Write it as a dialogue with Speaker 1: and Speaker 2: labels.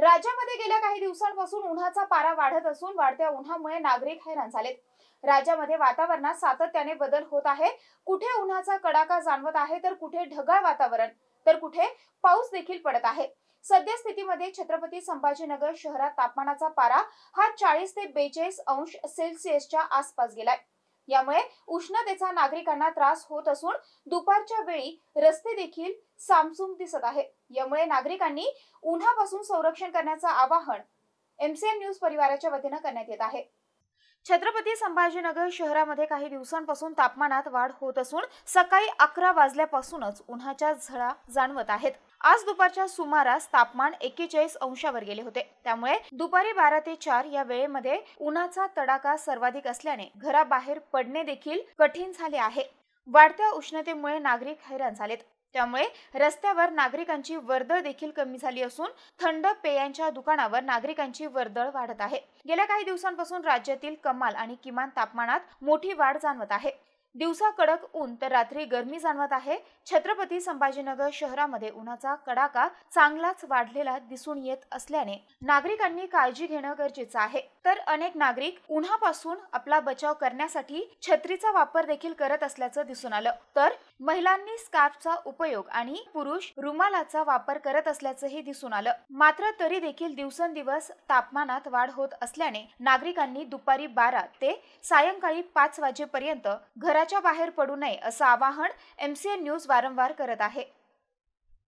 Speaker 1: राज्यामध्ये गेल्या काही दिवसांपासून उन्हाचा पारा वाढत असून वाढत्या उन्हामुळे नागरिक हैराण झालेत राज्यामध्ये वातावरणात सातत्याने बदल होत आहे कुठे उन्हाचा कडाका जाणवत आहे तर कुठे ढगाळ वातावरण तर कुठे पाऊस देखील पडत आहे सद्यस्थितीमध्ये छत्रपती संभाजीनगर शहरात तापमानाचा पारा हा चाळीस ते बेचाळीस अंश सेल्सिअसच्या आसपास गेलाय यामुळे उष्णतेचा नागरिकांना त्रास होत असून दुपारच्या वेळी रस्ते देखील सामसूम दिसत आहे यामुळे नागरिकांनी उन्हापासून संरक्षण करण्याचं आवाहन एमसीएम न्यूज परिवाराच्या वतीनं करण्यात येत आहे छत्रपती संभाजीनगर शहरामध्ये काही दिवसांपासून तापमानात वाढ होत असून सकाळी अकरा वाजल्यापासूनच उन्हाच्या झळा जाणवत आहेत आज दुपारच्या सुमारास तापमान एक्केचाळीस अंशावर गेले होते त्यामुळे दुपारी बारा ते चार या वेळेमध्ये उन्हाचा तडाखा सर्वाधिक असल्याने घराबाहेर पडणे देखील कठीण झाले आहे वाढत्या उष्णतेमुळे नागरिक हैराण झालेत त्यामुळे रस्त्यावर नागरिकांची वर्दळ देखील कमी झाली असून थंड पेयांच्या दुकानावर नागरिकांची वर्दळ वाढत आहे गेल्या काही दिवसांपासून राज्यातील कमाल आणि किमान तापमानात मोठी वाढ जाणवत आहे दिवसा कडक ऊन तर रात्री गरमी जाणवत आहे छत्रपती संभाजीनगर शहरामध्ये उन्हाचा कडाका चांगलाच वाढलेला दिसून येत असल्याने नागरिकांनी काळजी घेणं गरजेचं आहे तर अनेक नागरिक उन्हापासून आपला बचाव करण्यासाठी छत्रीचा वापर देखील करत असल्याचं दिसून आलं तर महिलांनी स्कार्फचा उपयोग आणि पुरुष रुमालाचा वापर करत असल्याचंही दिसून आलं मात्र तरी देखील दिवसेंदिवस तापमानात वाढ होत असल्याने नागरिकांनी दुपारी बारा ते सायंकाळी पाच वाजेपर्यंत घरात घराच्या बाहेर पडू नये असं आवाहन एमसीएन न्यूज वारंवार करत आहे